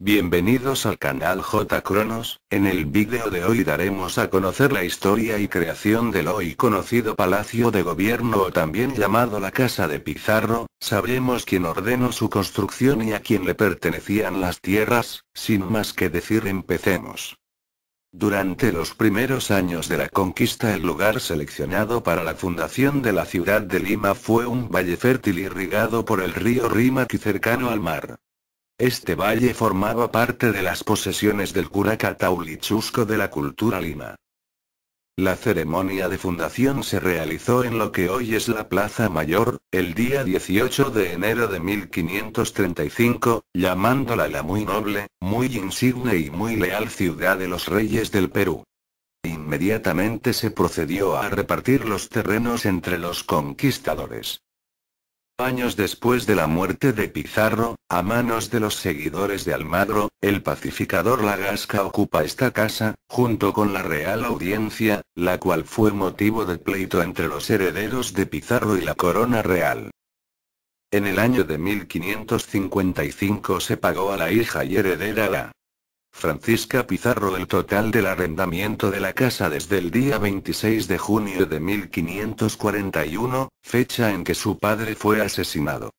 Bienvenidos al canal J Cronos, en el vídeo de hoy daremos a conocer la historia y creación del hoy conocido Palacio de Gobierno o también llamado la Casa de Pizarro, sabremos quién ordenó su construcción y a quién le pertenecían las tierras, sin más que decir empecemos. Durante los primeros años de la conquista el lugar seleccionado para la fundación de la ciudad de Lima fue un valle fértil irrigado por el río Rímac y cercano al mar. Este valle formaba parte de las posesiones del cura Cataulichusco de la cultura lima. La ceremonia de fundación se realizó en lo que hoy es la Plaza Mayor, el día 18 de enero de 1535, llamándola la muy noble, muy insigne y muy leal ciudad de los reyes del Perú. Inmediatamente se procedió a repartir los terrenos entre los conquistadores. Años después de la muerte de Pizarro, a manos de los seguidores de Almagro, el pacificador Lagasca ocupa esta casa, junto con la Real Audiencia, la cual fue motivo de pleito entre los herederos de Pizarro y la Corona Real. En el año de 1555 se pagó a la hija y heredera la Francisca Pizarro El total del arrendamiento de la casa desde el día 26 de junio de 1541, fecha en que su padre fue asesinado.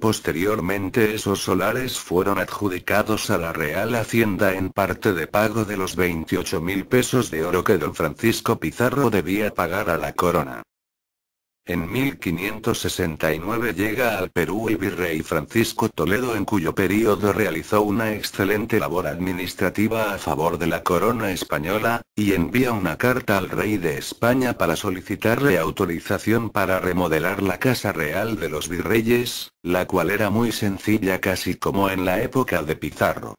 Posteriormente esos solares fueron adjudicados a la Real Hacienda en parte de pago de los 28 mil pesos de oro que don Francisco Pizarro debía pagar a la corona. En 1569 llega al Perú el virrey Francisco Toledo en cuyo período realizó una excelente labor administrativa a favor de la corona española, y envía una carta al rey de España para solicitarle autorización para remodelar la Casa Real de los Virreyes, la cual era muy sencilla casi como en la época de Pizarro.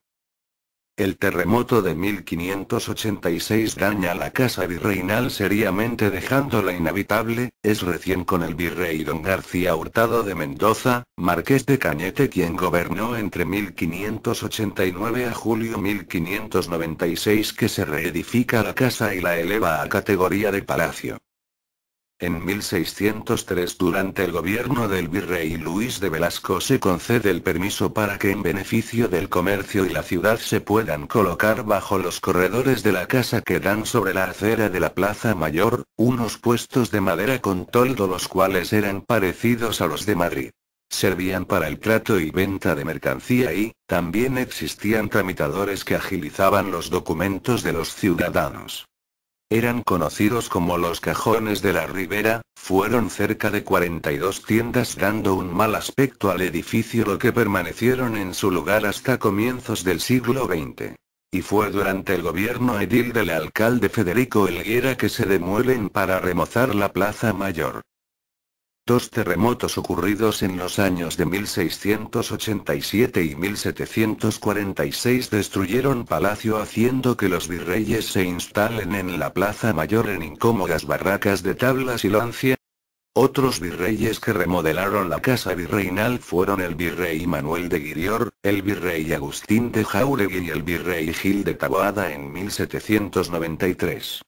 El terremoto de 1586 daña la casa virreinal seriamente dejándola inhabitable, es recién con el virrey don García Hurtado de Mendoza, marqués de Cañete quien gobernó entre 1589 a julio 1596 que se reedifica la casa y la eleva a categoría de palacio. En 1603 durante el gobierno del virrey Luis de Velasco se concede el permiso para que en beneficio del comercio y la ciudad se puedan colocar bajo los corredores de la casa que dan sobre la acera de la Plaza Mayor, unos puestos de madera con toldo los cuales eran parecidos a los de Madrid. Servían para el trato y venta de mercancía y, también existían tramitadores que agilizaban los documentos de los ciudadanos eran conocidos como los cajones de la ribera, fueron cerca de 42 tiendas dando un mal aspecto al edificio lo que permanecieron en su lugar hasta comienzos del siglo XX. Y fue durante el gobierno edil del alcalde Federico Elguera que se demuelen para remozar la Plaza Mayor. Dos terremotos ocurridos en los años de 1687 y 1746 destruyeron Palacio haciendo que los virreyes se instalen en la Plaza Mayor en incómodas barracas de tablas y lancia. Otros virreyes que remodelaron la casa virreinal fueron el virrey Manuel de Guirior, el virrey Agustín de Jauregui y el virrey Gil de Taboada en 1793.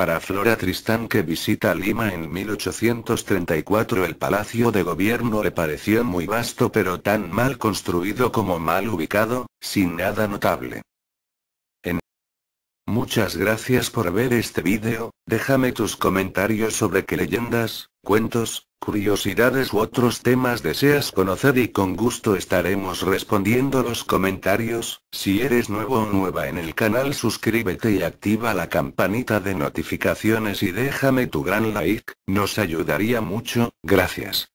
Para Flora Tristán que visita Lima en 1834 el Palacio de Gobierno le pareció muy vasto pero tan mal construido como mal ubicado, sin nada notable. Muchas gracias por ver este vídeo, déjame tus comentarios sobre qué leyendas, cuentos, curiosidades u otros temas deseas conocer y con gusto estaremos respondiendo los comentarios. Si eres nuevo o nueva en el canal suscríbete y activa la campanita de notificaciones y déjame tu gran like, nos ayudaría mucho, gracias.